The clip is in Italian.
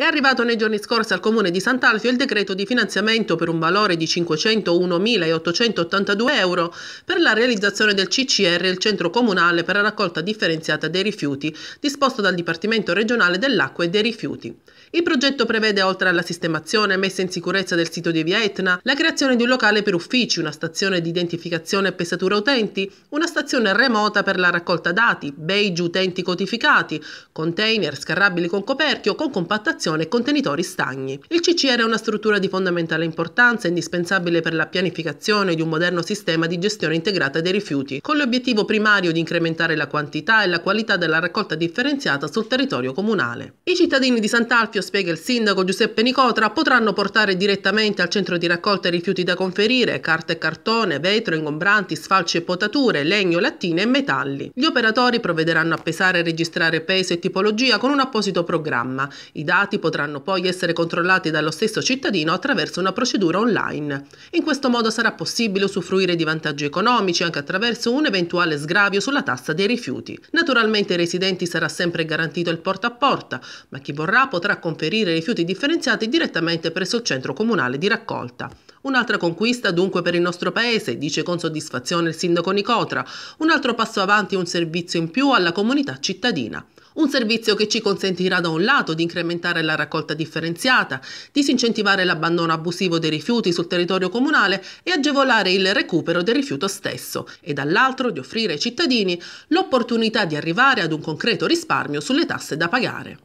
È arrivato nei giorni scorsi al comune di Sant'Alfio il decreto di finanziamento per un valore di 501.882 euro per la realizzazione del CCR, il centro comunale per la raccolta differenziata dei rifiuti, disposto dal Dipartimento regionale dell'acqua e dei rifiuti. Il progetto prevede, oltre alla sistemazione e messa in sicurezza del sito di Via Etna, la creazione di un locale per uffici, una stazione di identificazione e pesatura utenti, una stazione remota per la raccolta dati, beige utenti codificati, container scarrabili con coperchio, con compattazione produzione e contenitori stagni. Il CCR è una struttura di fondamentale importanza, indispensabile per la pianificazione di un moderno sistema di gestione integrata dei rifiuti, con l'obiettivo primario di incrementare la quantità e la qualità della raccolta differenziata sul territorio comunale. I cittadini di Sant'Alfio, spiega il sindaco Giuseppe Nicotra, potranno portare direttamente al centro di raccolta i rifiuti da conferire, carta e cartone, vetro, ingombranti, sfalci e potature, legno, lattine e metalli. Gli operatori provvederanno a pesare e registrare peso e tipologia con un apposito programma. I dati potranno poi essere controllati dallo stesso cittadino attraverso una procedura online. In questo modo sarà possibile usufruire di vantaggi economici anche attraverso un eventuale sgravio sulla tassa dei rifiuti. Naturalmente ai residenti sarà sempre garantito il porta a porta, ma chi vorrà potrà conferire rifiuti differenziati direttamente presso il centro comunale di raccolta. Un'altra conquista dunque per il nostro paese, dice con soddisfazione il sindaco Nicotra. Un altro passo avanti e un servizio in più alla comunità cittadina. Un servizio che ci consentirà da un lato di incrementare la raccolta differenziata, disincentivare l'abbandono abusivo dei rifiuti sul territorio comunale e agevolare il recupero del rifiuto stesso e dall'altro di offrire ai cittadini l'opportunità di arrivare ad un concreto risparmio sulle tasse da pagare.